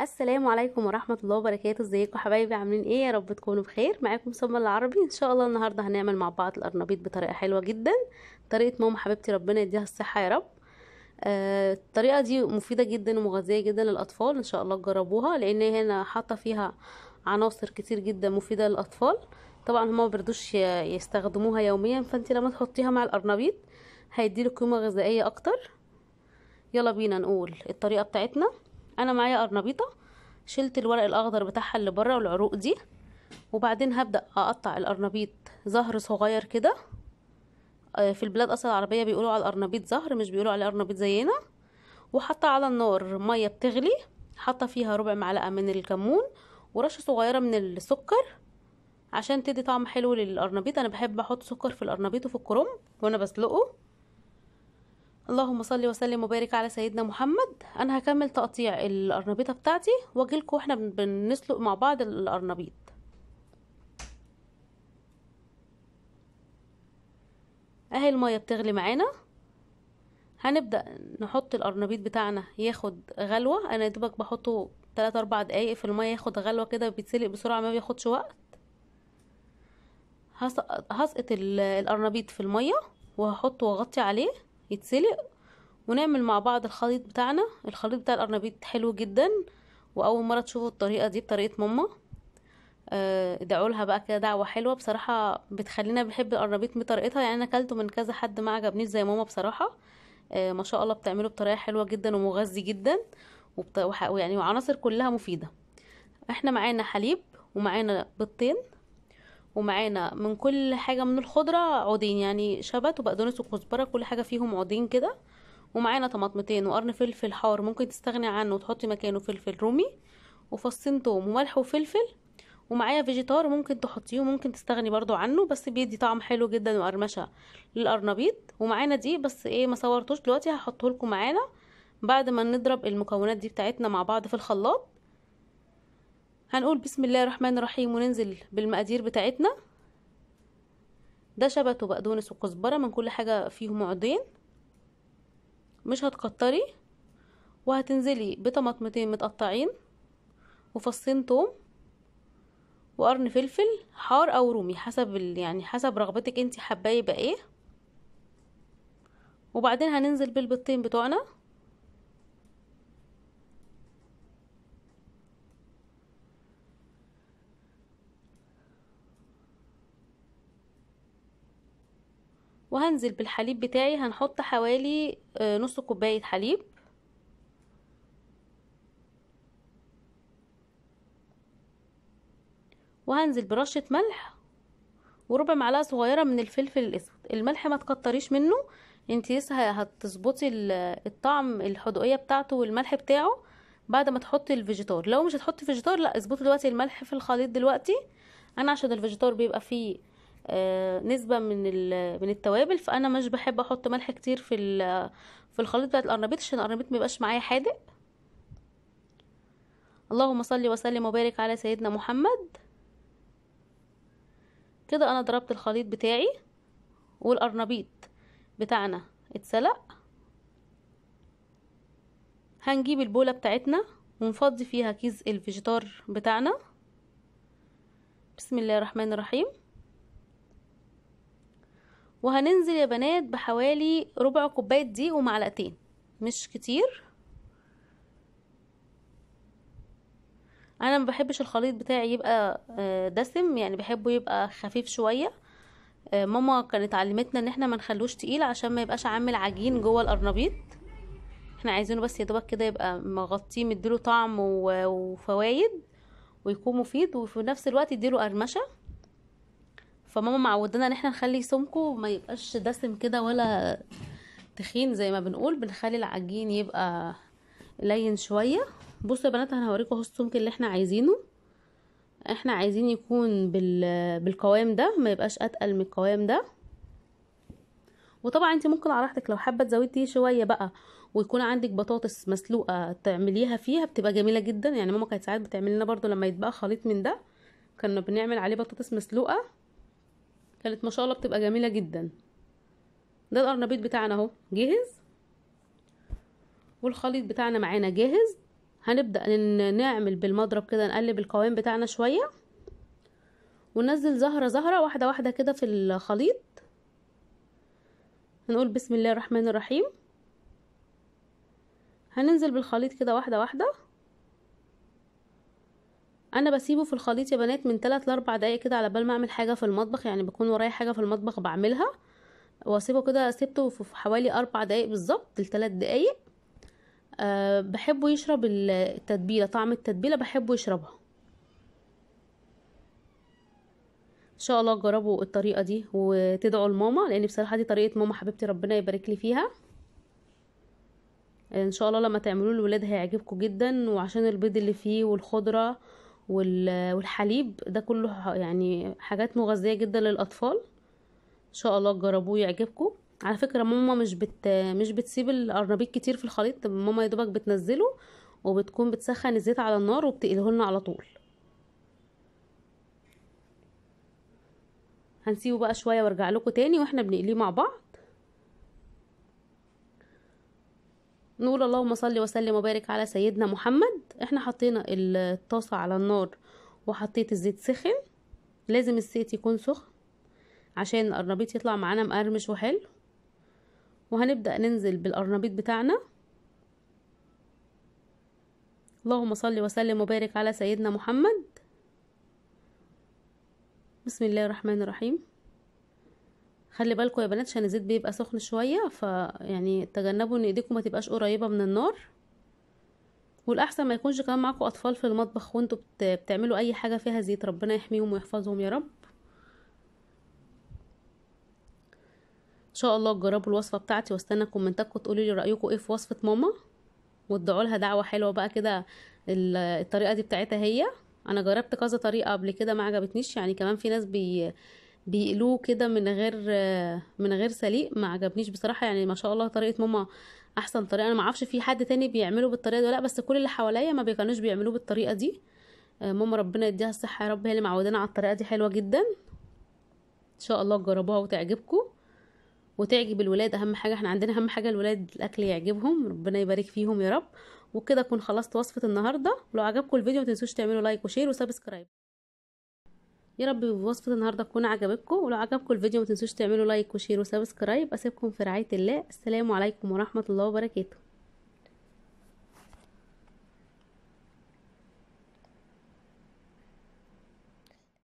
السلام عليكم ورحمه الله وبركاته ازيكم حبايبي عاملين ايه يا رب تكونوا بخير معاكم سما العربي ان شاء الله النهارده هنعمل مع بعض الارنبيط بطريقه حلوه جدا طريقه ماما حبيبتي ربنا يديها الصحه يا رب آه الطريقه دي مفيده جدا ومغذيه جدا للاطفال ان شاء الله تجربوها لان هنا حاطه فيها عناصر كتير جدا مفيده للاطفال طبعا هما بردوش يستخدموها يوميا فانت لما تحطيها مع الارنبيط هيديلك قيمه غذائيه اكتر يلا بينا نقول الطريقه بتاعتنا انا معايا قرنبيطه شلت الورق الاخضر بتاعها اللي بره والعروق دي وبعدين هبدا اقطع القرنبيط زهر صغير كده آه، في البلاد اصلا العربيه بيقولوا على القرنبيط زهر مش بيقولوا على القرنبيط زينا وحاطه على النار ميه بتغلي حاطه فيها ربع معلقه من الكمون ورشه صغيره من السكر عشان تدي طعم حلو للقرنبيط انا بحب احط سكر في القرنبيط وفي الكرنب وانا بسلقه اللهم صل وسلم وبارك على سيدنا محمد انا هكمل تقطيع القرنبيطه بتاعتي واجي لكم واحنا بنسلق مع بعض القرنبيط اهي الميه بتغلي معانا هنبدا نحط القرنبيط بتاعنا ياخد غلوه انا دوبك بحطه 3 4 دقايق في الميه ياخد غلوه كده بيتسلق بسرعه ما بياخدش وقت هسقط القرنبيط في الميه وهحطه واغطي عليه يتسلق ونعمل مع بعض الخليط بتاعنا الخليط بتاع القرنبيط حلو جدا واول مره تشوفوا الطريقه دي بطريقه ماما آه، ادعوا لها بقى كده دعوه حلوه بصراحه بتخلينا بنحب القرنبيط بطريقتها يعني انا اكلته من كذا حد ما عجبنيش زي ماما بصراحه آه، ما شاء الله بتعمله بطريقه حلوه جدا ومغذي جدا وبت... يعني وعناصر كلها مفيده احنا معانا حليب ومعانا بيضتين ومعانا من كل حاجه من الخضره عودين يعني شبت وبقدونس وكزبره كل حاجه فيهم عودين كده ومعانا طماطمتين وقرن فلفل حار ممكن تستغني عنه وتحطي مكانه فلفل رومي وفصين توم وملح وفلفل ومعايا فيجيتار ممكن تحطيه وممكن تستغني برضو عنه بس بيدي طعم حلو جدا وقرمشه للقرنبيط ومعانا دي بس ايه ما صورتوش دلوقتي هحطه لكم معانا بعد ما نضرب المكونات دي بتاعتنا مع بعض في الخلاط هنقول بسم الله الرحمن الرحيم وننزل بالمقادير بتاعتنا ده شبت وبقدونس وكزبره من كل حاجه فيهم عودين مش هتكتري وهتنزلي بطماطمتين متقطعين وفصين توم وقرن فلفل حار او رومي حسب يعني حسب رغبتك انت حباه يبقى ايه وبعدين هننزل بالبيضتين بتوعنا وهنزل بالحليب بتاعي هنحط حوالي آه، نص كوباية حليب وهنزل برشة ملح وربع معلقة صغيرة من الفلفل الاسود الملح ما تكتريش منه انت لسه هتظبطي الطعم الحدوقية بتاعته والملح بتاعه بعد ما تحطي الفيجيتار لو مش هتحطي فيجيتار لا اظبطي دلوقتي الملح في الخليط دلوقتي انا عشان الفيجيتار بيبقى فيه آه، نسبه من من التوابل فانا مش بحب احط ملح كتير في في الخليط بتاع القرنبيط عشان القرنبيط ميبقاش معايا حادق اللهم صل وسلم وبارك على سيدنا محمد كده انا ضربت الخليط بتاعي والقرنبيط بتاعنا اتسلق هنجيب البولة بتاعتنا ونفضي فيها كيس الفيجيتار بتاعنا بسم الله الرحمن الرحيم وهننزل يا بنات بحوالي ربع كوباية دي ومعلقتين مش كتير انا ما بحبش الخليط بتاعي يبقى آه، دسم يعني بحبه يبقى خفيف شويه آه، ماما كانت علمتنا ان احنا ما نخلوش تقيل عشان ما يبقاش عامل عجين جوه القرنبيط احنا عايزينه بس يدوبك كده يبقى مغطيه مديله طعم وفوايد ويكون مفيد وفي نفس الوقت يديله قرمشه فماما معودانا ان احنا نخلي سمكه ما يبقاش دسم كده ولا تخين زي ما بنقول بنخلي العجين يبقى لين شويه بصوا يا بنات انا هوريكم اهو السمك اللي احنا عايزينه احنا عايزين يكون بال... بالقوام ده ما يبقاش اتقل من القوام ده وطبعا انت ممكن على راحتك لو حابه تزودي شويه بقى ويكون عندك بطاطس مسلوقه تعمليها فيها بتبقى جميله جدا يعني ماما كانت ساعات بتعمل لنا برده لما يتبقى خليط من ده كنا بنعمل عليه بطاطس مسلوقه كانت ما شاء الله بتبقى جميله جدا ده القرنبيط بتاعنا اهو جاهز والخليط بتاعنا معانا جاهز هنبدا نعمل بالمضرب كده نقلب القوام بتاعنا شويه وننزل زهره زهره واحده واحده كده في الخليط هنقول بسم الله الرحمن الرحيم هننزل بالخليط كده واحده واحده انا بسيبه في الخليط يا بنات من 3 ل 4 دقايق كده على بال ما اعمل حاجه في المطبخ يعني بكون ورايا حاجه في المطبخ بعملها واسيبه كده سيبته في حوالي 4 دقايق بالظبط ل 3 دقايق أه بحبه يشرب التتبيله طعم التتبيله بحبه يشربها ان شاء الله تجربوا الطريقه دي وتدعوا لماما لان بصراحه دي طريقه ماما حبيبتي ربنا يبارك لي فيها ان شاء الله لما تعملوه للولاد هيعجبكم جدا وعشان البيض اللي فيه والخضره والحليب ده كله يعني حاجات مغذيه جدا للاطفال ان شاء الله تجربوه يعجبكم على فكره ماما مش بت مش بتسيب القرنبيط كتير في الخليط ماما يا دوبك بتنزله وبتكون بتسخن الزيت على النار وبتقله لنا على طول هنسيبه بقى شويه وارجع لكم تاني واحنا بنقليه مع بعض نقول اللهم صل وسلم وبارك على سيدنا محمد احنا حطينا الطاسه على النار وحطيت الزيت سخن لازم الزيت يكون سخن عشان القرنبيط يطلع معانا مقرمش وحلو وهنبدا ننزل بالقرنبيط بتاعنا اللهم صل وسلم وبارك على سيدنا محمد بسم الله الرحمن الرحيم خلي بالكم يا بنات عشان الزيت بيبقى سخن شويه فيعني تجنبوا ان ايديكم ما تبقاش قريبه من النار والاحسن ما يكونش كمان معاكم اطفال في المطبخ وانتوا بتعملوا اي حاجه فيها زيت ربنا يحميهم ويحفظهم يا رب ان شاء الله تجربوا الوصفه بتاعتي واستنى كومنتاتكم تقولوا لي رايكم ايه في وصفه ماما وادعوا لها دعوه حلوه بقى كده الطريقه دي بتاعتها هي انا جربت كذا طريقه قبل كده ما عجبتنيش يعني كمان في ناس بي بيقلوه كده من غير من غير سليق ما عجبنيش بصراحه يعني ما شاء الله طريقه ماما احسن طريقه انا ما اعرفش في حد تاني بيعمله بالطريقه دي ولا بس كل اللي حواليا ما كانوش بيعملوه بالطريقه دي آه، ماما ربنا يديها الصحه يا رب هي اللي معودانا على الطريقه دي حلوه جدا ان شاء الله تجربوها وتعجبكم وتعجب الولاد اهم حاجه احنا عندنا اهم حاجه الولاد الاكل يعجبهم ربنا يبارك فيهم يا رب وكده اكون خلصت وصفه النهارده لو عجبكم الفيديو ما تنسوش تعملوا لايك وشير وسبسكرايب يا رب وصفه النهارده تكون عجبتكم ولو عجبكم الفيديو ما تنسوش تعملوا لايك وشير وسبسكرايب اسيبكم في رعايه الله السلام عليكم ورحمه الله وبركاته